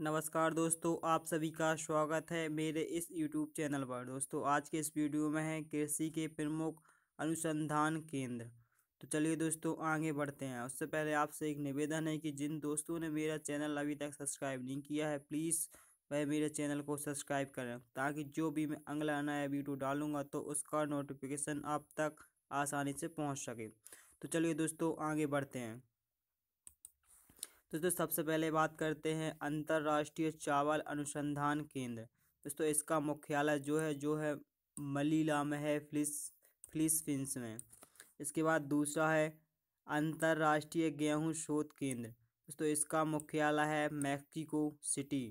नमस्कार दोस्तों आप सभी का स्वागत है मेरे इस यूट्यूब चैनल पर दोस्तों आज के इस वीडियो में है कृषि के प्रमुख अनुसंधान केंद्र तो चलिए दोस्तों आगे बढ़ते हैं उससे पहले आपसे एक निवेदन है कि जिन दोस्तों ने मेरा चैनल अभी तक सब्सक्राइब नहीं किया है प्लीज़ वह मेरे चैनल को सब्सक्राइब करें ताकि जो भी मैं अगला नया वीडियो डालूँगा तो उसका नोटिफिकेशन आप तक आसानी से पहुँच सके तो चलिए दोस्तों आगे बढ़ते हैं दोस्तों सबसे पहले बात करते हैं अंतर्राष्ट्रीय चावल अनुसंधान केंद्र दोस्तों इसका मुख्यालय जो है जो है मलीला में है फिलिस फिलिस्फिंस में इसके बाद दूसरा है अंतर्राष्ट्रीय गेहूं शोध केंद्र दोस्तों इसका मुख्यालय है मैक्सिको सिटी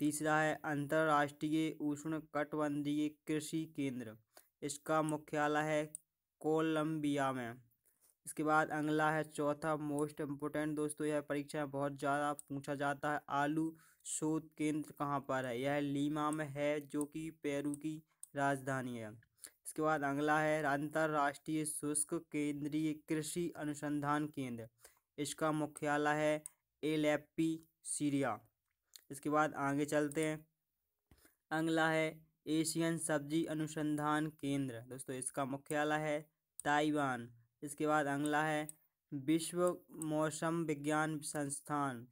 तीसरा है अंतर्राष्ट्रीय उष्ण कटबंधीय कृषि केंद्र इसका मुख्यालय है कोलंबिया में इसके बाद अगला है चौथा मोस्ट इम्पोर्टेंट दोस्तों यह परीक्षा बहुत ज़्यादा पूछा जाता है आलू शोध केंद्र कहाँ पर है यह लीमा में है जो कि पेरू की राजधानी है इसके बाद अगला है अंतर्राष्ट्रीय शुष्क केंद्रीय कृषि अनुसंधान केंद्र इसका मुख्यालय है एलेपी सीरिया इसके बाद आगे चलते हैं अगला है एशियन सब्जी अनुसंधान केंद्र दोस्तों इसका मुख्यालय है ताइवान इसके बाद अगला है विश्व मौसम विज्ञान संस्थान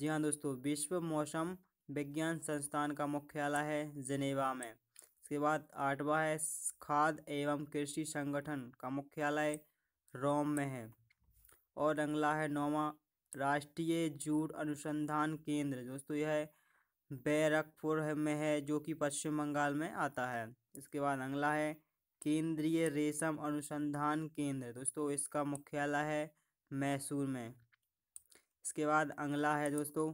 जी हाँ दोस्तों विश्व मौसम विज्ञान संस्थान का मुख्यालय है जिनेवा में इसके बाद आठवां है खाद एवं कृषि संगठन का मुख्यालय रोम में है और अगला है नौवा राष्ट्रीय जूट अनुसंधान केंद्र दोस्तों यह बैरकपुर में है जो कि पश्चिम बंगाल में आता है इसके बाद अगला है केंद्रीय रेशम अनुसंधान केंद्र तो दोस्तों इसका मुख्यालय है मैसूर में इसके बाद अंगला है दोस्तों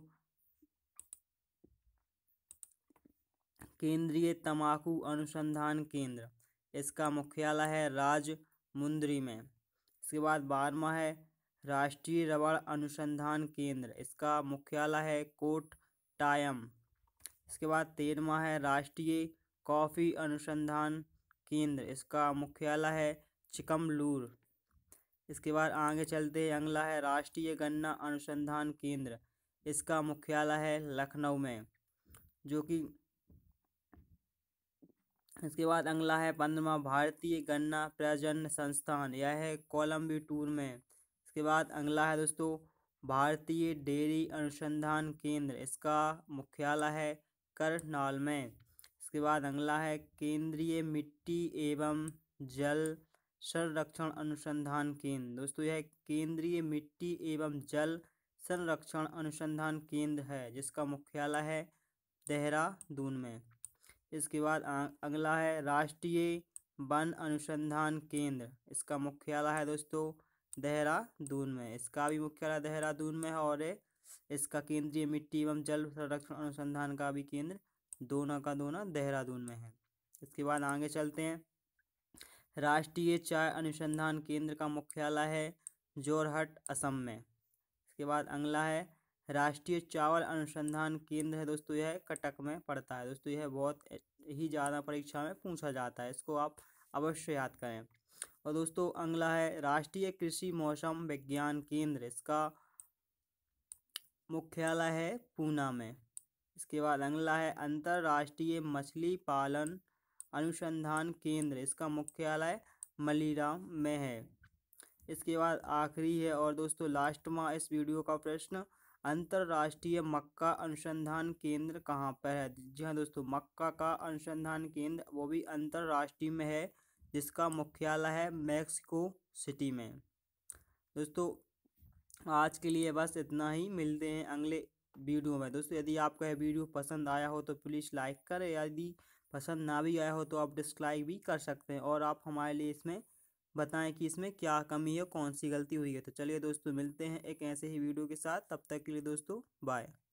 केंद्रीय तंबाकू अनुसंधान केंद्र इसका मुख्यालय है राज मुंद्री में इसके बाद बारवा है राष्ट्रीय रबड़ अनुसंधान केंद्र इसका मुख्यालय है कोट टायम इसके बाद तेरवा है राष्ट्रीय कॉफ़ी अनुसंधान केंद्र इसका मुख्यालय है चिकमलूर इसके बाद आगे चलते हैं अगला है राष्ट्रीय गन्ना अनुसंधान केंद्र इसका मुख्यालय है लखनऊ में जो कि इसके बाद अगला है पंद्रमा भारतीय गन्ना प्रजन संस्थान यह है कोलम्बी टूर में इसके बाद अगला है दोस्तों भारतीय डेयरी अनुसंधान केंद्र इसका मुख्यालय है करनाल में इसके बाद अगला है केंद्रीय मिट्टी एवं जल संरक्षण अनुसंधान केंद्र दोस्तों यह केंद्रीय मिट्टी एवं जल संरक्षण अनुसंधान केंद्र है जिसका मुख्यालय है देहरादून में इसके बाद अगला है राष्ट्रीय वन अनुसंधान केंद्र इसका मुख्यालय है दोस्तों देहरादून में इसका भी मुख्यालय देहरादून में है और इसका केंद्रीय मिट्टी एवं जल संरक्षण अनुसंधान का भी केंद्र दोना का दोना देहरादून में है इसके बाद आगे चलते हैं राष्ट्रीय चाय अनुसंधान केंद्र का मुख्यालय है जोरहट असम में इसके बाद अगला है राष्ट्रीय चावल अनुसंधान केंद्र है दोस्तों यह कटक में पड़ता है दोस्तों यह बहुत ही ज़्यादा परीक्षा में पूछा जाता है इसको आप अवश्य याद करें और दोस्तों अगला है राष्ट्रीय कृषि मौसम विज्ञान केंद्र इसका मुख्यालय है पूना में इसके बाद अगला है अंतर्राष्ट्रीय मछली पालन अनुसंधान केंद्र इसका मुख्यालय मलीराम में है इसके बाद आखिरी है और दोस्तों लास्ट में इस वीडियो का प्रश्न अंतर्राष्ट्रीय मक्का अनुसंधान केंद्र कहाँ पर है जी हाँ दोस्तों मक्का का अनुसंधान केंद्र वो भी अंतर्राष्ट्रीय में है जिसका मुख्यालय है मैक्सिको सिटी में दोस्तों आज के लिए बस इतना ही मिलते हैं अगले वीडियो में दोस्तों यदि आपका यह वीडियो पसंद आया हो तो प्लीज़ लाइक करें यदि पसंद ना भी आया हो तो आप डिसलाइक भी कर सकते हैं और आप हमारे लिए इसमें बताएं कि इसमें क्या कमी है कौन सी गलती हुई है तो चलिए दोस्तों मिलते हैं एक ऐसे ही वीडियो के साथ तब तक के लिए दोस्तों बाय